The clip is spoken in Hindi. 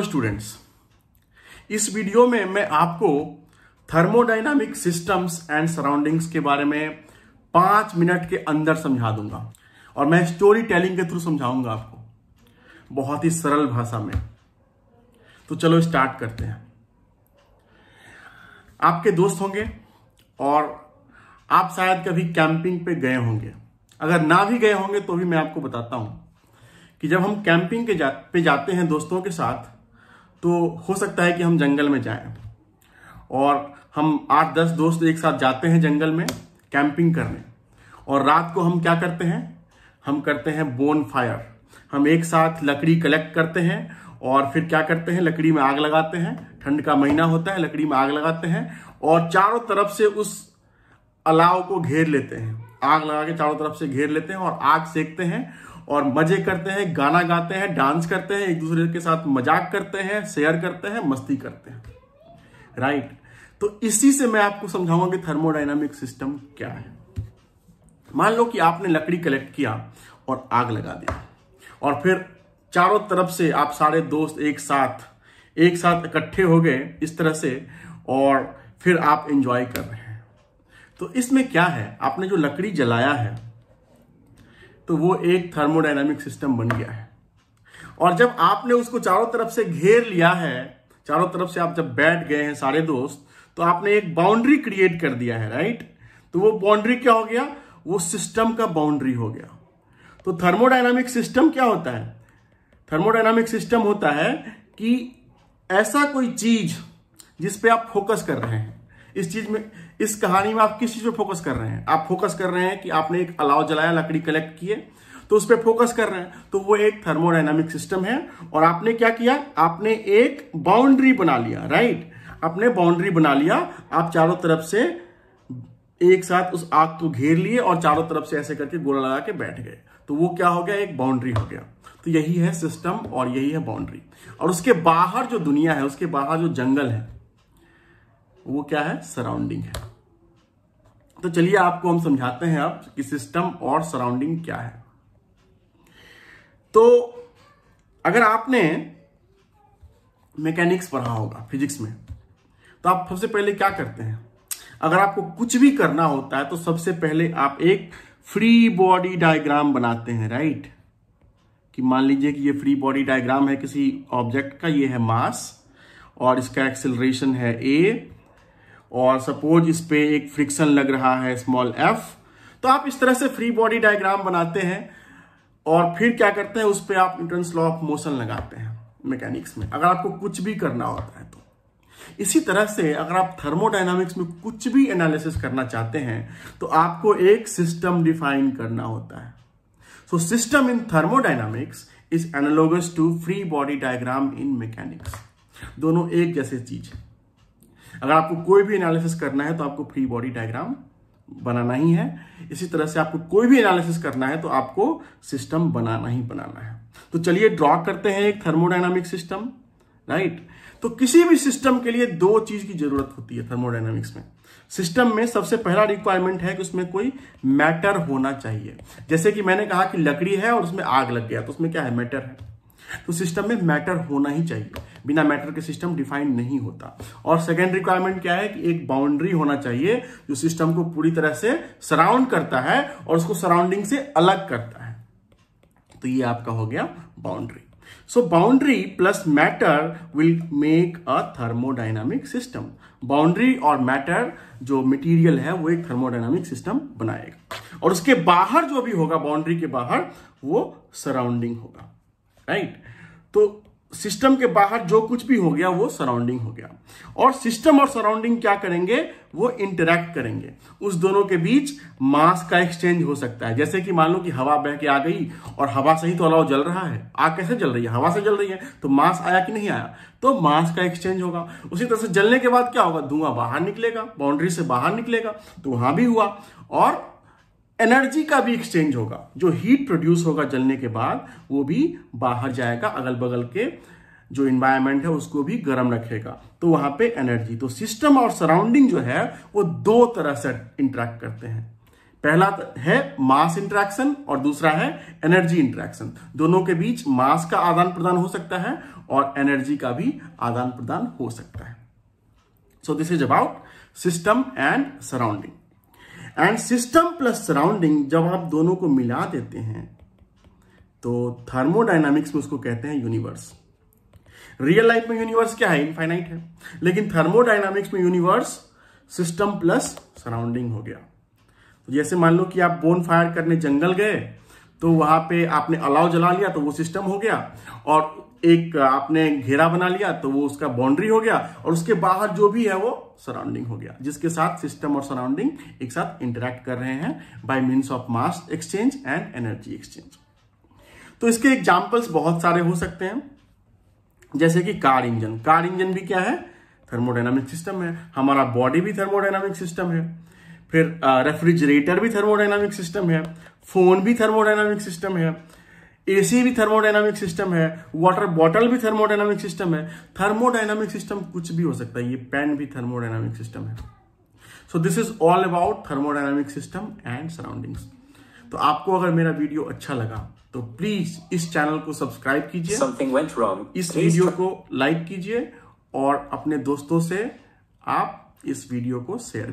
स्टूडेंट्स इस वीडियो में मैं आपको थर्मोडाइनामिक सिस्टम्स एंड सराउंडिंग्स के बारे में पांच मिनट के अंदर समझा दूंगा और मैं स्टोरी टेलिंग के थ्रू समझाऊंगा आपको बहुत ही सरल भाषा में तो चलो स्टार्ट करते हैं आपके दोस्त होंगे और आप शायद कभी कैंपिंग पे गए होंगे अगर ना भी गए होंगे तो भी मैं आपको बताता हूं कि जब हम कैंपिंग के जा, पे जाते हैं दोस्तों के साथ तो हो सकता है कि हम जंगल में जाएं और हम आठ दस दोस्त एक साथ जाते हैं जंगल में कैंपिंग करने और रात को हम क्या करते हैं हम करते हैं बोन फायर हम एक साथ लकड़ी कलेक्ट करते हैं और फिर क्या करते हैं लकड़ी में आग लगाते हैं ठंड का महीना होता है लकड़ी में आग लगाते हैं और चारों तरफ से उस अलाव को घेर लेते हैं आग लगा के चारों तरफ से घेर लेते हैं और आग सेकते हैं और मजे करते हैं गाना गाते हैं डांस करते हैं एक दूसरे के साथ मजाक करते हैं शेयर करते हैं मस्ती करते हैं राइट right. तो इसी से मैं आपको समझाऊंगा कि थर्मोडाइनामिक सिस्टम क्या है मान लो कि आपने लकड़ी कलेक्ट किया और आग लगा दी और फिर चारों तरफ से आप सारे दोस्त एक साथ एक साथ इकट्ठे हो गए इस तरह से और फिर आप एंजॉय कर रहे हैं तो इसमें क्या है आपने जो लकड़ी जलाया है तो वो एक थर्मोडाइनामिक सिस्टम बन गया है और जब आपने उसको चारों तरफ से घेर लिया है चारों तरफ से आप जब बैठ गए हैं सारे दोस्त तो आपने एक बाउंड्री क्रिएट कर दिया है राइट तो वो बाउंड्री क्या हो गया वो सिस्टम का बाउंड्री हो गया तो थर्मोडाइनामिक सिस्टम क्या होता है थर्मोडाइनमिक सिस्टम होता है कि ऐसा कोई चीज जिस पे आप फोकस कर रहे हैं इस चीज में इस कहानी में आप किस चीज पे फोकस कर रहे हैं आप फोकस कर रहे हैं कि आपने एक अलाव जलाया लकड़ी कलेक्ट किए तो उस पर फोकस कर रहे हैं तो वो एक थर्मोडाइनामिक सिस्टम है और आपने क्या किया आपने एक बाउंड्री बना लिया राइट आपने बाउंड्री बना लिया आप चारों तरफ से एक साथ उस आग को घेर लिए और चारों तरफ से ऐसे करके गोला लगा के बैठ गए तो वो क्या हो गया एक बाउंड्री हो गया तो यही है सिस्टम और यही है बाउंड्री और उसके बाहर जो दुनिया है उसके बाहर जो जंगल है वो क्या है सराउंडिंग है तो चलिए आपको हम समझाते हैं अब कि सिस्टम और सराउंडिंग क्या है तो अगर आपने मैकेनिक्स पढ़ा होगा फिजिक्स में तो आप सबसे पहले क्या करते हैं अगर आपको कुछ भी करना होता है तो सबसे पहले आप एक फ्री बॉडी डायग्राम बनाते हैं राइट कि मान लीजिए कि ये फ्री बॉडी डायग्राम है किसी ऑब्जेक्ट का ये है मास और इसका एक्सेलरेशन है ए और सपोज इस पे एक फ्रिक्शन लग रहा है स्मॉल एफ तो आप इस तरह से फ्री बॉडी डायग्राम बनाते हैं और फिर क्या करते हैं उस पर आप न्यूटन लॉ ऑफ मोशन लगाते हैं मैकेनिक्स में अगर आपको कुछ भी करना होता है तो इसी तरह से अगर आप थर्मोडाइनामिक्स में कुछ भी एनालिसिस करना चाहते हैं तो आपको एक सिस्टम डिफाइन करना होता है so system in thermodynamics is analogous to free body diagram in mechanics दोनों एक जैसे चीज है अगर आपको कोई भी एनालिसिस करना है तो आपको फ्री बॉडी डायग्राम बनाना ही है इसी तरह से आपको कोई भी एनालिसिस करना है तो आपको सिस्टम बनाना ही बनाना है तो चलिए ड्रॉ करते हैं एक थर्मोडाइनामिक सिस्टम राइट तो किसी भी सिस्टम के लिए दो चीज की जरूरत होती है थर्मोडाइनामिक्स में सिस्टम में सबसे पहला रिक्वायरमेंट है कि उसमें कोई मैटर होना चाहिए जैसे कि मैंने कहा कि लकड़ी है और उसमें आग लग गया तो उसमें क्या है मैटर है तो सिस्टम में मैटर होना ही चाहिए बिना मैटर के सिस्टम डिफाइन नहीं होता और सेकेंड रिक्वायरमेंट क्या है कि एक बाउंड्री होना चाहिए जो सिस्टम को पूरी तरह से सराउंड करता है और उसको सराउंडिंग से अलग करता है तो ये आपका हो गया boundary so boundary plus matter will make a thermodynamic system boundary और मैटर जो मटेरियल है वो एक थर्मोडाइनामिक सिस्टम बनाएगा और उसके बाहर जो भी होगा बाउंड्री के बाहर वो सराउंडिंग होगा right तो सिस्टम के बाहर जो कुछ भी हो गया वो सराउंडिंग हो गया और सिस्टम और सराउंडिंग क्या करेंगे वो इंटरेक्ट करेंगे उस दोनों के बीच मास का एक्सचेंज हो सकता है जैसे कि मान लो कि हवा बह के आ गई और हवा से ही तो अलाव जल रहा है आग कैसे जल रही है हवा से जल रही है तो मास आया कि नहीं आया तो मास का एक्सचेंज होगा उसी तरह से जलने के बाद क्या होगा धुआं बाहर निकलेगा बाउंड्री से बाहर निकलेगा तो वहां भी हुआ और एनर्जी का भी एक्सचेंज होगा जो हीट प्रोड्यूस होगा जलने के बाद वो भी बाहर जाएगा अगल बगल के जो इन्वायरमेंट है उसको भी गर्म रखेगा तो वहां पे एनर्जी तो सिस्टम और सराउंडिंग जो है वो दो तरह से इंटरेक्ट करते हैं पहला है मास इंट्रैक्शन और दूसरा है एनर्जी इंट्रैक्शन दोनों के बीच मास का आदान प्रदान हो सकता है और एनर्जी का भी आदान प्रदान हो सकता है so this is about system and surrounding and system plus surrounding जब आप दोनों को मिला देते हैं तो थर्मोडाइनामिक्स में उसको कहते हैं यूनिवर्स रियल लाइफ में यूनिवर्स क्या है इनफाइनाइट है लेकिन थर्मोडाइनामिक्स में यूनिवर्स सिस्टम प्लस सराउंडिंग हो गया तो जैसे मान लो कि आप बोन फायर करने जंगल गए तो वहां पे आपने अलाव जला लिया तो वो सिस्टम हो गया और एक आपने घेरा बना लिया तो वो उसका बाउंड्री हो गया और उसके बाहर जो भी है वो सराउंडिंग हो गया जिसके साथ सिस्टम और सराउंडिंग एक साथ इंटरेक्ट कर रहे हैं by means of mass exchange and energy exchange तो इसके एग्जाम्पल्स बहुत सारे हो सकते हैं जैसे कि कार इंजन कार इंजन भी क्या है थर्मोडाइनमिक सिस्टम है हमारा बॉडी भी थर्मोडाइनमिक सिस्टम है फिर रेफ्रिजरेटर भी थर्मोडाइनमिक सिस्टम है फोन भी थर्मोडाइनमिक सिस्टम है एसी भी थर्मोडाइनमिक सिस्टम है वाटर बॉटल भी थर्मोडाइनमिक सिस्टम है थर्मोडाइनमिक सिस्टम कुछ भी हो सकता है ये पेन भी थर्मोडाइनमिक सिस्टम है so this is all about thermodynamic system and surroundings तो आपको अगर मेरा वीडियो अच्छा लगा तो प्लीज इस चैनल को सब्सक्राइब कीजिए समथिंग वेंट रॉन्ग इस वीडियो को लाइक कीजिए और अपने दोस्तों से आप इस वीडियो को शेयर